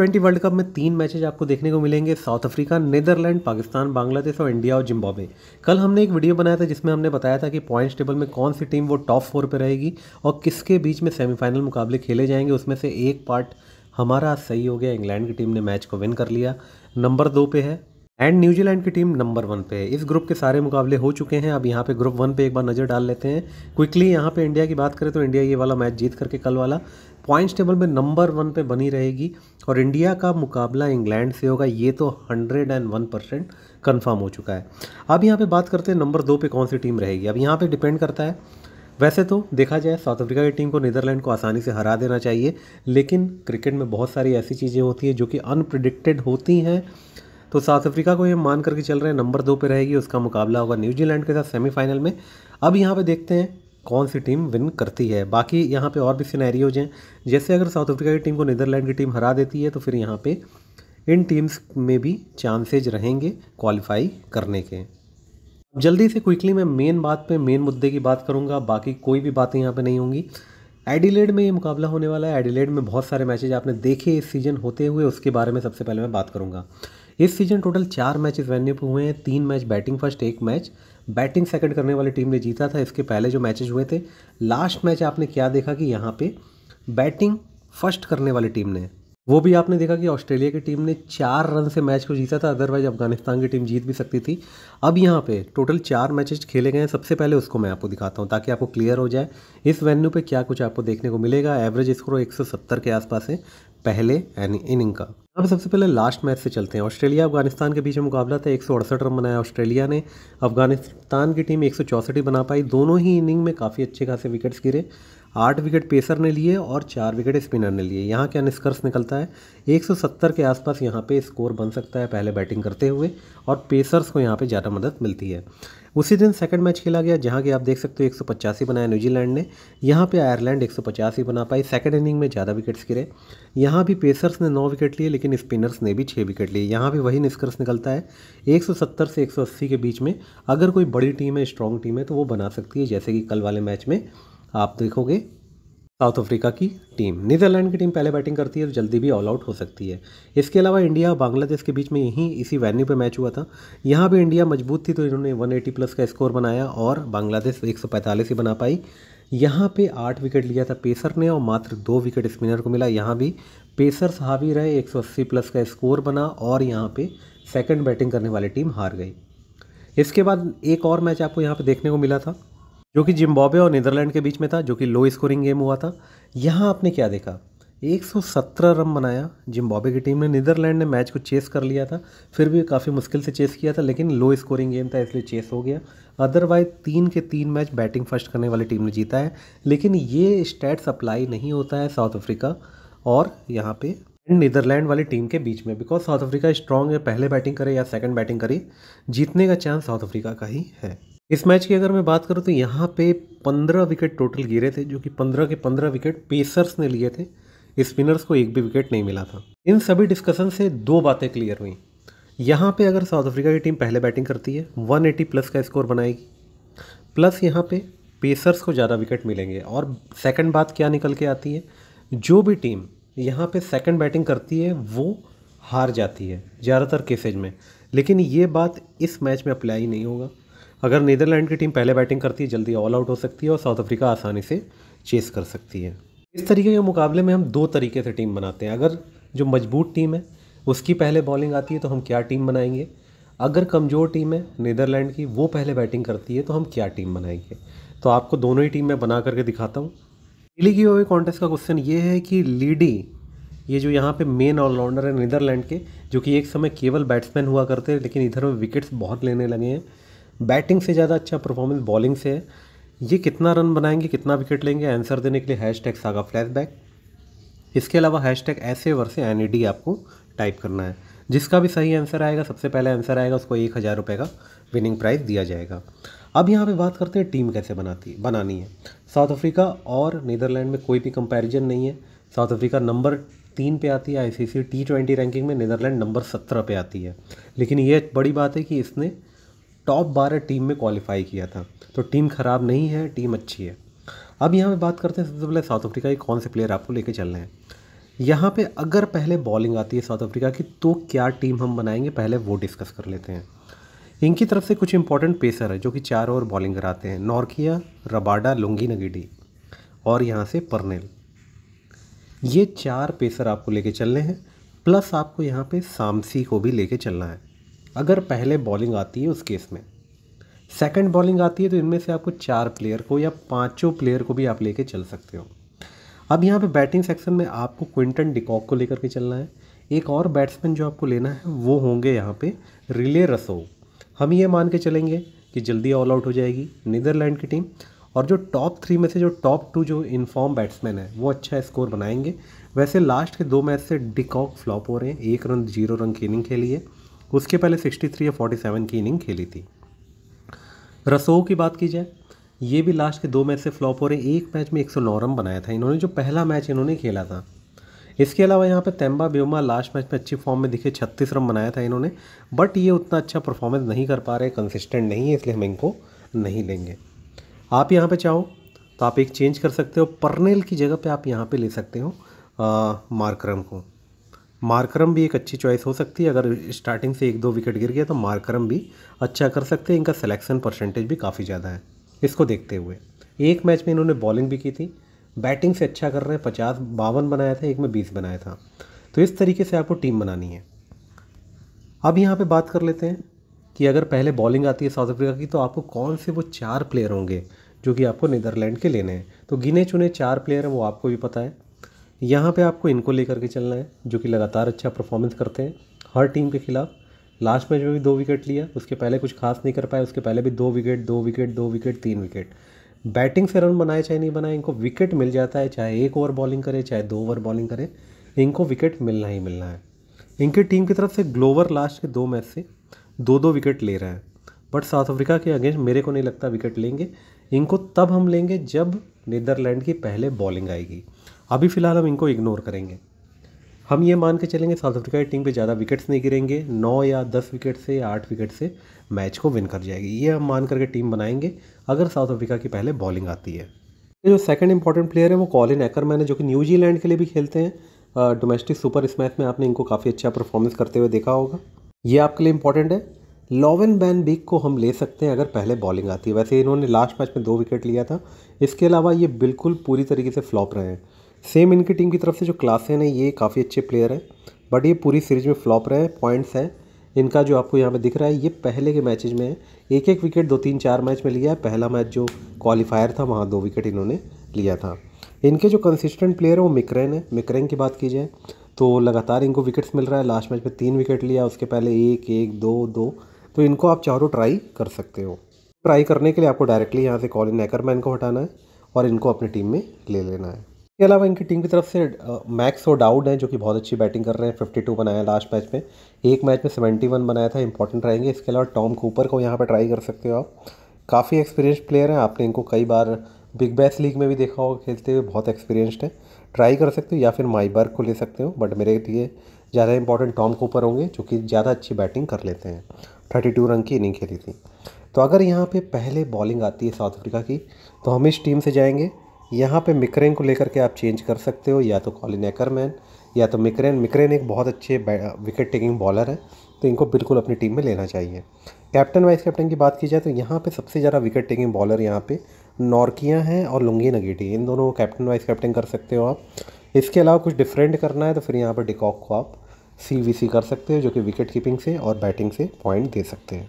twenty world cup में तीन matches आपको देखने को मिलेंगे South Africa Netherland Pakistan Bangladesh और इंडिया और जिम्बाब्वे कल हमने एक वीडियो बनाया था जिसमें हमने बताया था कि पॉइंट्स टेबल में कौन सी टीम वो टॉप फोर पर रहेगी और किसके बीच में सेमीफाइनल मुकाबले खेले जाएंगे उसमें से एक पार्ट हमारा सही हो गया इंग्लैंड की टीम ने मैच को विन कर लिया नंबर दो पे है एंड न्यूजीलैंड की टीम नंबर वन पे है इस ग्रुप के सारे मुकाबले हो चुके हैं अब यहाँ पे ग्रुप वन पे एक बार नज़र डाल लेते हैं क्विकली यहाँ पे इंडिया की बात करें तो इंडिया ये वाला मैच जीत करके कल वाला पॉइंट्स टेबल में नंबर वन पे बनी रहेगी और इंडिया का मुकाबला इंग्लैंड से होगा ये तो hundred and one percent confirm हो चुका है अब यहाँ पे बात करते हैं नंबर दो पे कौन सी टीम रहेगी अब यहाँ पे डिपेंड करता है वैसे तो देखा जाए साउथ अफ्रीका की टीम को नीदरलैंड को आसानी से हरा देना चाहिए लेकिन क्रिकेट में बहुत सारी ऐसी चीज़ें होती हैं जो कि अनप्रडिक्टेड होती हैं तो साउथ अफ्रीका को ये मान करके चल रहे हैं नंबर दो पे रहेगी उसका मुकाबला होगा न्यूजीलैंड के साथ सेमीफाइनल में अब यहाँ पे देखते हैं कौन सी टीम विन करती है बाकी यहाँ पे और भी सिनेरियोज हैं जैसे अगर साउथ अफ्रीका की टीम को नीदरलैंड की टीम हरा देती है तो फिर यहाँ पे इन टीम्स में भी चांसेज रहेंगे क्वालिफाई करने के जल्दी से क्विकली मैं मेन बात पे मेन मुद्दे की बात करूँगा बाकी कोई भी बातें यहाँ पर नहीं होंगी एडिलेड में ये मुकाबला होने वाला है एडिलेड में बहुत सारे मैचेज आपने देखे इस सीज़न होते हुए उसके बारे में सबसे पहले मैं बात करूँगा इस सीज़न टोटल चार मैचेस वेन्यू पर हुए हैं तीन मैच बैटिंग फर्स्ट एक मैच बैटिंग सेकंड करने वाली टीम ने जीता था इसके पहले जो मैचेज हुए थे लास्ट मैच आपने क्या देखा कि यहाँ पे बैटिंग फर्स्ट करने वाली टीम ने वो भी आपने देखा कि ऑस्ट्रेलिया की टीम ने चार रन से मैच को जीता था अदरवाइज अफगानिस्तान की टीम जीत भी सकती थी अब यहाँ पे टोटल चार मैचेस खेले गए हैं सबसे पहले उसको मैं आपको दिखाता हूँ ताकि आपको क्लियर हो जाए इस वेन्यू पे क्या कुछ आपको देखने को मिलेगा एवरेज स्कोर 170 के आसपास है पहले एन इनिंग का अब सबसे पहले लास्ट मैच से चलते हैं ऑस्ट्रेलिया अफगानिस्तान के बीच में मुकाबला था एक रन बनाया ऑस्ट्रेलिया ने अफगानिस्तान की टीम एक ही बना पाई दोनों ही इनिंग में काफ़ी अच्छे खासे विकेट्स गिरे आठ विकेट पेसर ने लिए और चार विकेट स्पिनर ने लिए यहाँ क्या निष्कर्ष निकलता है 170 के आसपास यहाँ पे स्कोर बन सकता है पहले बैटिंग करते हुए और पेसर्स को यहाँ पे ज़्यादा मदद मिलती है उसी दिन सेकंड मैच खेला गया जहाँ की आप देख सकते हो एक बनाया न्यूजीलैंड ने यहाँ पे आयरलैंड एक बना पाई सेकंड इनिंग में ज़्यादा विकेट्स गिरे यहाँ भी पेसर्स ने नौ विकेट लिए लेकिन स्पिनर्स ने भी छः विकेट लिए यहाँ भी वही निष्कर्ष निकलता है 170 से 180 के बीच में अगर कोई बड़ी टीम है स्ट्रॉन्ग टीम है तो वो बना सकती है जैसे कि कल वाले मैच में आप देखोगे साउथ अफ्रीका की टीम नीदरलैंड की टीम पहले बैटिंग करती है तो जल्दी भी ऑल आउट हो सकती है इसके अलावा इंडिया और बांग्लादेश के बीच में यहीं इसी वेन्यू पे मैच हुआ था यहाँ भी इंडिया मजबूत थी तो इन्होंने 180 प्लस का स्कोर बनाया और बांग्लादेश 145 ही बना पाई यहाँ पे आठ विकेट लिया था पेसर ने और मात्र दो विकेट स्पिनर को मिला यहाँ भी पेसर्स हावी रहे एक प्लस का स्कोर बना और यहाँ पर सेकेंड बैटिंग करने वाली टीम हार गई इसके बाद एक और मैच आपको यहाँ पर देखने को मिला था जो कि जिम्बाब्वे और नीदरलैंड के बीच में था जो कि लो स्कोरिंग गेम हुआ था यहाँ आपने क्या देखा 117 रन बनाया जिम्बाब्वे की टीम ने नीदरलैंड ने मैच को चेस कर लिया था फिर भी काफ़ी मुश्किल से चेस किया था लेकिन लो स्कोरिंग गेम था इसलिए चेस हो गया अदरवाइज तीन के तीन मैच बैटिंग फर्स्ट करने वाली टीम ने जीता है लेकिन ये स्टैट्स अप्लाई नहीं होता है साउथ अफ्रीका और यहाँ पे नीदरलैंड वाली टीम के बीच में बिकॉज साउथ अफ्रीका स्ट्रॉन्ग है पहले बैटिंग करे या सेकंड बैटिंग करे जीतने का चांस साउथ अफ्रीका का ही है इस मैच की अगर मैं बात करूँ तो यहाँ पे पंद्रह विकेट टोटल गिरे थे जो कि पंद्रह के पंद्रह विकेट पेसर्स ने लिए थे स्पिनर्स को एक भी विकेट नहीं मिला था इन सभी डिस्कशन से दो बातें क्लियर हुई यहाँ पे अगर साउथ अफ्रीका की टीम पहले बैटिंग करती है 180 प्लस का स्कोर बनाएगी प्लस यहाँ पे पेसर्स को ज़्यादा विकेट मिलेंगे और सेकेंड बात क्या निकल के आती है जो भी टीम यहाँ पर सेकेंड बैटिंग करती है वो हार जाती है ज़्यादातर केसेज में लेकिन ये बात इस मैच में अप्लाई नहीं होगा अगर नीदरलैंड की टीम पहले बैटिंग करती है जल्दी ऑल आउट हो सकती है और साउथ अफ्रीका आसानी से चेस कर सकती है इस तरीके के मुकाबले में हम दो तरीके से टीम बनाते हैं अगर जो मजबूत टीम है उसकी पहले बॉलिंग आती है तो हम क्या टीम बनाएंगे अगर कमज़ोर टीम है नीदरलैंड की वो पहले बैटिंग करती है तो हम क्या टीम बनाएंगे तो आपको दोनों ही टीम में बना करके दिखाता हूँ दिल्ली की ओवे कॉन्टेस्ट का क्वेश्चन ये है कि लीडी ये जो यहाँ पे मेन ऑलराउंडर है नीदरलैंड के जो कि एक समय केवल बैट्समैन हुआ करते हैं लेकिन इधर में विकेट्स बहुत लेने लगे हैं बैटिंग से ज़्यादा अच्छा परफॉर्मेंस बॉलिंग से है ये कितना रन बनाएंगे कितना विकेट लेंगे आंसर देने के लिए हैश टैग सागा फ्लैशबैक इसके अलावा हैश टैग ऐसे वर्से एन ई आपको टाइप करना है जिसका भी सही आंसर आएगा सबसे पहले आंसर आएगा उसको एक हज़ार रुपये का विनिंग प्राइज़ दिया जाएगा अब यहाँ पे बात करते हैं टीम कैसे बनाती बनानी है साउथ अफ्रीका और नीदरलैंड में कोई भी कंपैरिजन नहीं है साउथ अफ्रीका नंबर तीन पे आती है आईसीसी टी ट्वेंटी रैंकिंग में नीदरलैंड नंबर सत्रह पे आती है लेकिन ये बड़ी बात है कि इसने टॉप बारह टीम में क्वालिफाई किया था तो टीम ख़राब नहीं है टीम अच्छी है अब यहाँ पे बात करते हैं सबसे पहले साउथ अफ्रीका के कौन से प्लेयर आपको लेके चल रहे हैं यहाँ पे अगर पहले बॉलिंग आती है साउथ अफ्रीका की तो क्या टीम हम बनाएंगे पहले वो डिस्कस कर लेते हैं इनकी तरफ से कुछ इंपॉर्टेंट पेसर है जो कि चार ओवर बॉलिंग कराते हैं नॉर्किया रबाडा लुंगी नगीडी और यहाँ से परनेल ये चार पेसर आपको लेके चलने हैं प्लस आपको यहाँ पे सामसी को भी लेके चलना है अगर पहले बॉलिंग आती है उस केस में सेकंड बॉलिंग आती है तो इनमें से आपको चार प्लेयर को या पांचों प्लेयर को भी आप लेके चल सकते हो अब यहाँ पे बैटिंग सेक्शन में आपको क्विंटन डिकॉक को लेकर के चलना है एक और बैट्समैन जो आपको लेना है वो होंगे यहाँ पे रिले रसो हम ये मान के चलेंगे कि जल्दी ऑल आउट हो जाएगी नीदरलैंड की टीम और जो टॉप थ्री में से जो टॉप टू जो इनफॉर्म बैट्समैन है वो अच्छा स्कोर बनाएंगे वैसे लास्ट के दो मैच से डिकॉक फ्लॉप हो रहे हैं एक रन जीरो रन की इनिंग खेली है उसके पहले 63 या 47 की इनिंग खेली थी रसो की बात की जाए ये भी लास्ट के दो मैच से फ्लॉप हो रहे एक मैच में 109 रन बनाया था इन्होंने जो पहला मैच इन्होंने खेला था इसके अलावा यहाँ पर तेम्बा ब्योमा लास्ट मैच में अच्छी फॉर्म में दिखे छत्तीस रन बनाया था इन्होंने बट ये उतना अच्छा परफॉर्मेंस नहीं कर पा रहे कंसिस्टेंट नहीं है इसलिए हम इनको नहीं लेंगे आप यहाँ पे चाहो तो आप एक चेंज कर सकते हो परनेल की जगह पे आप यहाँ पे ले सकते हो मार्करम को मार्करम भी एक अच्छी चॉइस हो सकती है अगर स्टार्टिंग से एक दो विकेट गिर गया तो मार्करम भी अच्छा कर सकते हैं इनका सिलेक्शन परसेंटेज भी काफ़ी ज़्यादा है इसको देखते हुए एक मैच में इन्होंने बॉलिंग भी की थी बैटिंग से अच्छा कर रहे हैं पचास बावन बनाया था एक में बीस बनाया था तो इस तरीके से आपको टीम बनानी है अब यहाँ पर बात कर लेते हैं कि अगर पहले बॉलिंग आती है साउथ अफ्रीका की तो आपको कौन से वो चार प्लेयर होंगे जो कि आपको नीदरलैंड के लेने हैं तो गिने चुने चार प्लेयर हैं वो आपको भी पता है यहाँ पे आपको इनको लेकर के चलना है जो कि लगातार अच्छा परफॉर्मेंस करते हैं हर टीम के खिलाफ लास्ट मैच में भी दो विकेट लिया उसके पहले कुछ खास नहीं कर पाए उसके पहले भी दो विकेट दो विकेट दो विकेट तीन विकेट बैटिंग से रन बनाए चाहे नहीं बनाए इनको विकेट मिल जाता है चाहे एक ओवर बॉलिंग करे चाहे दो ओवर बॉलिंग करे इनको विकेट मिलना ही मिलना है इनके टीम की तरफ से ग्लोवर लास्ट के दो मैच से दो दो विकेट ले रहा है बट साउथ अफ्रीका के अगेंस्ट मेरे को नहीं लगता विकेट लेंगे इनको तब हम लेंगे जब नीदरलैंड की पहले बॉलिंग आएगी अभी फ़िलहाल हम इनको इग्नोर करेंगे हम ये मान के चलेंगे साउथ अफ्रीका की टीम पे ज़्यादा विकेट्स नहीं गिरेंगे नौ या दस विकेट से या आठ विकेट से मैच को विन कर जाएगी ये हम मान करके टीम बनाएंगे अगर साउथ अफ्रीका की पहले बॉलिंग आती है जो सेकंड इंपॉर्टेंट प्लेयर है वो कॉलिन एकरमैन है जो कि न्यूजीलैंड के लिए भी खेलते हैं डोमेस्टिक सुपर मैच में आपने इनको काफ़ी अच्छा परफॉर्मेंस करते हुए देखा होगा ये आपके लिए इंपॉर्टेंट है लॉवन बैन बिग को हम ले सकते हैं अगर पहले बॉलिंग आती है वैसे इन्होंने लास्ट मैच में दो विकेट लिया था इसके अलावा ये बिल्कुल पूरी तरीके से फ्लॉप रहे हैं सेम इनकी टीम की तरफ से जो क्लास है ना ये काफ़ी अच्छे प्लेयर हैं बट ये पूरी सीरीज में फ्लॉप रहे हैं पॉइंट्स हैं इनका जो आपको यहाँ पे दिख रहा है ये पहले के मैचेज में है एक एक विकेट दो तीन चार मैच में लिया है पहला मैच जो क्वालिफायर था वहाँ दो विकेट इन्होंने लिया था इनके जो कंसिस्टेंट प्लेयर है वो मिक्रेन है मिक्रेन की बात की जाए तो लगातार इनको विकेट्स मिल रहा है लास्ट मैच में तीन विकेट लिया उसके पहले एक एक दो दो तो इनको आप चारों ट्राई कर सकते हो ट्राई करने के लिए आपको डायरेक्टली यहाँ से कॉलिन एकरमैन को हटाना है और इनको अपनी टीम में ले लेना है इसके अलावा इनकी टीम की तरफ से मैक्स और डाउड हैं जो कि बहुत अच्छी बैटिंग कर रहे हैं फिफ्टी टू बनाया लास्ट मैच में एक मैच में सेवेंटी वन बनाया था इंपॉर्टेंट रहेंगे इसके अलावा टॉम कूपर को यहाँ पर ट्राई कर सकते हो आप काफ़ी एक्सपीरियंस प्लेयर हैं आपने इनको कई बार बिग बैस लीग में भी देखा होगा खेलते हुए बहुत एक्सपीरियंस्ड है ट्राई कर सकते हो या फिर माईबर्ग को ले सकते हो बट मेरे लिए ज़्यादा इंपॉर्टेंट टॉम कूपर होंगे जो कि ज़्यादा अच्छी बैटिंग कर लेते हैं थर्टी टू रन की इनिंग खेली थी तो अगर यहाँ पे पहले बॉलिंग आती है साउथ अफ्रीका की तो हम इस टीम से जाएंगे यहाँ पे मिक्रेन को लेकर के आप चेंज कर सकते हो या तो कॉलिन एकरमैन या तो मिक्रेन मिक्रेन एक बहुत अच्छे विकेट टेकिंग बॉलर है तो इनको बिल्कुल अपनी टीम में लेना चाहिए कैप्टन वाइस कैप्टन की बात की जाए तो यहाँ पे सबसे ज़्यादा विकेट टेकिंग बॉलर यहाँ पे नॉर्किया हैं और लुंगी नगेटी इन दोनों को कैप्टन वाइस कैप्टन कर सकते हो आप इसके अलावा कुछ डिफरेंट करना है तो फिर यहाँ पर डिकॉक को आप सी कर सकते हो जो कि विकेट कीपिंग से और बैटिंग से पॉइंट दे सकते हैं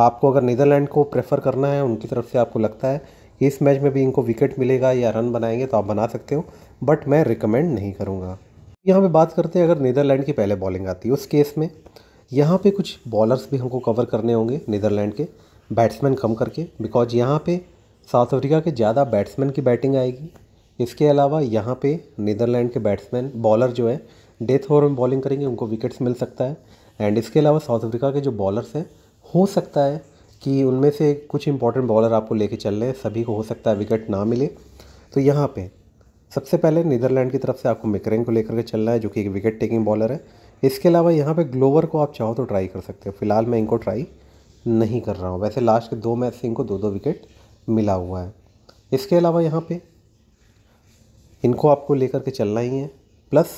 आपको अगर नीदरलैंड को प्रेफर करना है उनकी तरफ से आपको लगता है इस मैच में भी इनको विकेट मिलेगा या रन बनाएंगे तो आप बना सकते हो बट मैं रिकमेंड नहीं करूँगा यहाँ पे बात करते हैं अगर नीदरलैंड की पहले बॉलिंग आती है उस केस में यहाँ पे कुछ बॉलर्स भी हमको कवर करने होंगे नीदरलैंड के बैट्समैन कम करके बिकॉज यहाँ पे साउथ अफ्रीका के ज़्यादा बैट्समैन की बैटिंग आएगी इसके अलावा यहाँ पे नीदरलैंड के बैट्समैन बॉलर जो है डेथ ओवर में बॉलिंग करेंगे उनको विकेट्स मिल सकता है एंड इसके अलावा साउथ अफ्रीका के जो बॉलर्स हैं हो सकता है कि उनमें से कुछ इंपॉर्टेंट बॉलर आपको लेके चल रहे हैं सभी को हो सकता है विकेट ना मिले तो यहाँ पे सबसे पहले नीदरलैंड की तरफ से आपको मिकरेन को लेकर के चलना है जो कि एक विकेट टेकिंग बॉलर है इसके अलावा यहाँ पे ग्लोवर को आप चाहो तो ट्राई कर सकते हो फिलहाल मैं इनको ट्राई नहीं कर रहा हूँ वैसे लास्ट के दो मैच से इनको दो दो विकेट मिला हुआ है इसके अलावा यहाँ पर इनको आपको लेकर के चलना ही है प्लस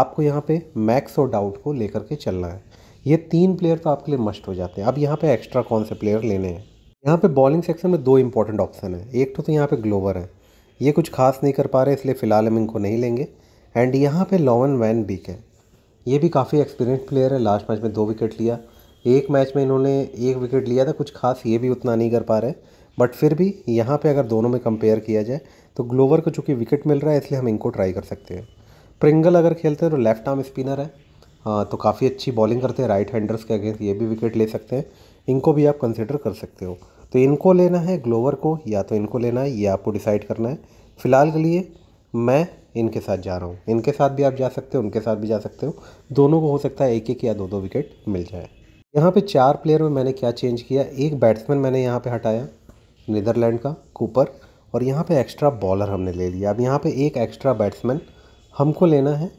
आपको यहाँ पर मैक्स और डाउट को लेकर के चलना है ये तीन प्लेयर तो आपके लिए मस्ट हो जाते हैं अब यहाँ पे एक्स्ट्रा कौन से प्लेयर लेने हैं यहाँ पे बॉलिंग सेक्शन में दो इंपॉर्टेंट ऑप्शन है एक तो, तो यहाँ पे ग्लोवर है ये कुछ खास नहीं कर पा रहे इसलिए फ़िलहाल हम इनको नहीं लेंगे एंड यहाँ पे लॉवन वैन बीक है ये भी काफ़ी एक्सपीरियंस प्लेयर है लास्ट मैच में दो विकेट लिया एक मैच में इन्होंने एक विकेट लिया था कुछ खास ये भी उतना नहीं कर पा रहे बट फिर भी यहाँ पर अगर दोनों में कंपेयर किया जाए तो ग्लोवर को चूँकि विकेट मिल रहा है इसलिए हम इनको ट्राई कर सकते हैं प्रिंगल अगर खेलते हैं तो लेफ्ट आर्म स्पिनर है हाँ, तो काफ़ी अच्छी बॉलिंग करते हैं राइट हैंडर्स के अगेंस्ट ये भी विकेट ले सकते हैं इनको भी आप कंसिडर कर सकते हो तो इनको लेना है ग्लोवर को या तो इनको लेना है ये आपको डिसाइड करना है फ़िलहाल के लिए मैं इनके साथ जा रहा हूँ इनके साथ भी आप जा सकते हो उनके साथ भी जा सकते हो दोनों को हो सकता है एक एक या दो दो विकेट मिल जाए यहाँ पे चार प्लेयर में मैंने क्या चेंज किया एक बैट्समैन मैंने यहाँ पे हटाया नीदरलैंड का कूपर और यहाँ पे एक्स्ट्रा बॉलर हमने ले लिया अब यहाँ पे एक एक्स्ट्रा बैट्समैन हमको लेना है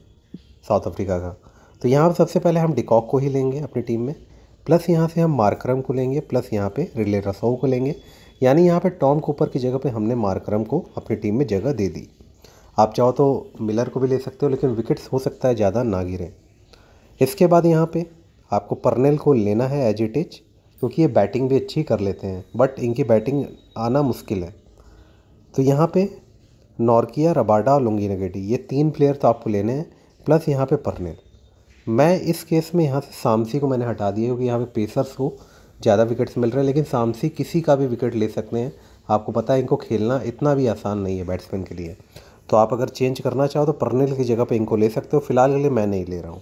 साउथ अफ्रीका का तो यहाँ सबसे पहले हम डिकॉक को ही लेंगे अपनी टीम में प्लस यहाँ से हम मार्करम को लेंगे प्लस यहाँ पे रिले रसोव को लेंगे यानी यहाँ पे टॉम कोपर की जगह पे हमने मार्करम को अपनी टीम में जगह दे दी आप चाहो तो मिलर को भी ले सकते हो लेकिन विकेट्स हो सकता है ज़्यादा ना गिरें इसके बाद यहाँ पे आपको पर्नेल को लेना है एज इट क्योंकि ये बैटिंग भी अच्छी कर लेते हैं बट इनकी बैटिंग आना मुश्किल है तो यहाँ पर नॉर्किया रबाडा और लुंगी नगेटी ये तीन प्लेयर तो आपको लेने हैं प्लस यहाँ पे पर्नेल मैं इस केस में यहाँ से सामसी को मैंने हटा दिया क्योंकि यहाँ पे पेसर्स को ज़्यादा विकेट्स मिल रहे हैं लेकिन सामसी किसी का भी विकेट ले सकते हैं आपको पता है इनको खेलना इतना भी आसान नहीं है बैट्समैन के लिए तो आप अगर चेंज करना चाहो तो पर्नेल की जगह पर इनको ले सकते हो फिलहाल के लिए मैं नहीं ले रहा हूँ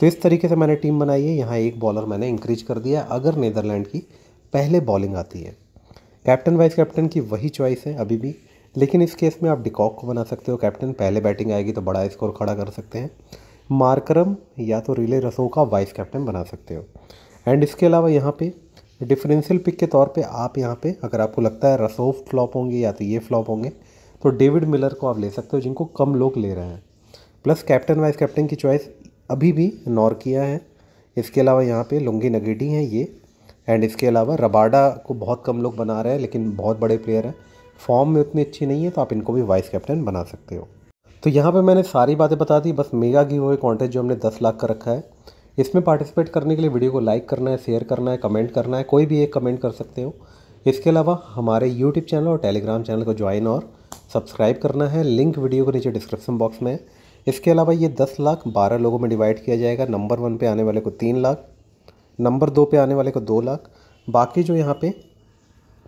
तो इस तरीके से मैंने टीम बनाई है यहाँ एक बॉलर मैंने इंक्रीज कर दिया अगर नीदरलैंड की पहले बॉलिंग आती है कैप्टन वाइस कैप्टन की वही चॉइस है अभी भी लेकिन इस केस में आप डिकॉक को बना सकते हो कैप्टन पहले बैटिंग आएगी तो बड़ा स्कोर खड़ा कर सकते हैं मार्करम या तो रिले रसो का वाइस कैप्टन बना सकते हो एंड इसके अलावा यहाँ पे डिफरेंशियल पिक के तौर पे आप यहाँ पे अगर आपको लगता है रसो फ्लॉप होंगे या तो ये फ्लॉप होंगे तो डेविड मिलर को आप ले सकते हो जिनको कम लोग ले रहे हैं प्लस कैप्टन वाइस कैप्टन की चॉइस अभी भी नॉर्किया है इसके अलावा यहाँ पे लुंगी नगेडी हैं ये एंड इसके अलावा रबाडा को बहुत कम लोग बना रहे हैं लेकिन बहुत बड़े प्लेयर हैं फॉर्म में उतनी अच्छी नहीं है तो आप इनको भी वाइस कैप्टन बना सकते हो तो यहाँ पे मैंने सारी बातें बता दी बस मेगा गिव हुए कॉन्टेस्ट जो हमने दस लाख का रखा है इसमें पार्टिसिपेट करने के लिए वीडियो को लाइक करना है शेयर करना है कमेंट करना है कोई भी एक कमेंट कर सकते हो इसके अलावा हमारे यूट्यूब चैनल और टेलीग्राम चैनल को ज्वाइन और सब्सक्राइब करना है लिंक वीडियो को नीचे डिस्क्रिप्शन बॉक्स में है इसके अलावा ये दस लाख बारह लोगों में डिवाइड किया जाएगा नंबर वन पर आने वाले को तीन लाख नंबर दो पर आने वाले को दो लाख बाकी जो यहाँ पर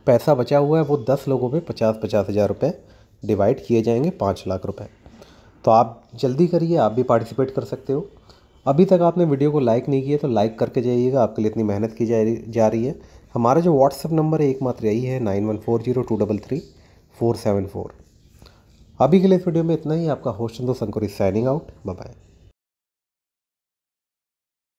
पैसा बचा हुआ है वो दस लोगों पर पचास पचास हज़ार रुपये डिवाइड किए जाएंगे पाँच लाख रुपये तो आप जल्दी करिए आप भी पार्टिसिपेट कर सकते हो अभी तक आपने वीडियो को लाइक नहीं किया तो लाइक करके जाइएगा आपके लिए इतनी मेहनत की जा रही जा रही है हमारा जो व्हाट्सअप नंबर है एकमात्र यही है nine one four zero two double three four seven four अभी के लिए इस वीडियो में इतना ही आपका host Chando Sankuri signing out bye